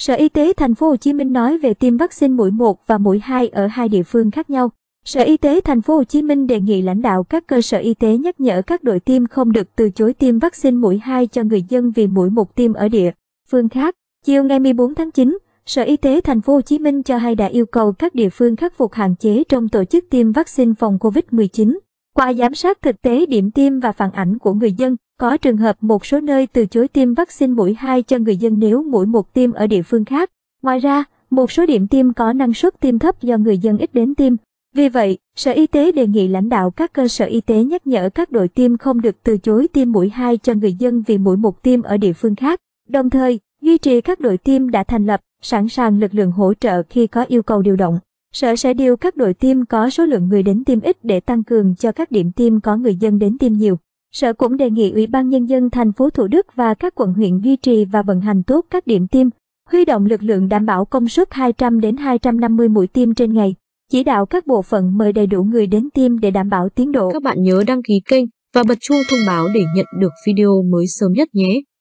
Sở Y tế Thành phố Hồ Chí Minh nói về tiêm vaccine mũi 1 và mũi 2 ở hai địa phương khác nhau. Sở Y tế Thành phố Hồ Chí Minh đề nghị lãnh đạo các cơ sở y tế nhắc nhở các đội tiêm không được từ chối tiêm vaccine mũi 2 cho người dân vì mũi một tiêm ở địa phương khác. Chiều ngày 14 tháng 9, Sở Y tế Thành phố Hồ Chí Minh cho hay đã yêu cầu các địa phương khắc phục hạn chế trong tổ chức tiêm vaccine phòng COVID-19 qua giám sát thực tế điểm tiêm và phản ảnh của người dân. Có trường hợp một số nơi từ chối tiêm vaccine mũi 2 cho người dân nếu mũi một tiêm ở địa phương khác. Ngoài ra, một số điểm tiêm có năng suất tiêm thấp do người dân ít đến tiêm. Vì vậy, Sở Y tế đề nghị lãnh đạo các cơ sở y tế nhắc nhở các đội tiêm không được từ chối tiêm mũi 2 cho người dân vì mũi một tiêm ở địa phương khác. Đồng thời, duy trì các đội tiêm đã thành lập, sẵn sàng lực lượng hỗ trợ khi có yêu cầu điều động. Sở sẽ điều các đội tiêm có số lượng người đến tiêm ít để tăng cường cho các điểm tiêm có người dân đến tiêm nhiều. Sở cũng đề nghị Ủy ban Nhân dân thành phố Thủ Đức và các quận huyện duy trì và vận hành tốt các điểm tiêm, huy động lực lượng đảm bảo công suất 200 đến 250 mũi tiêm trên ngày, chỉ đạo các bộ phận mời đầy đủ người đến tiêm để đảm bảo tiến độ. Các bạn nhớ đăng ký kênh và bật chuông thông báo để nhận được video mới sớm nhất nhé.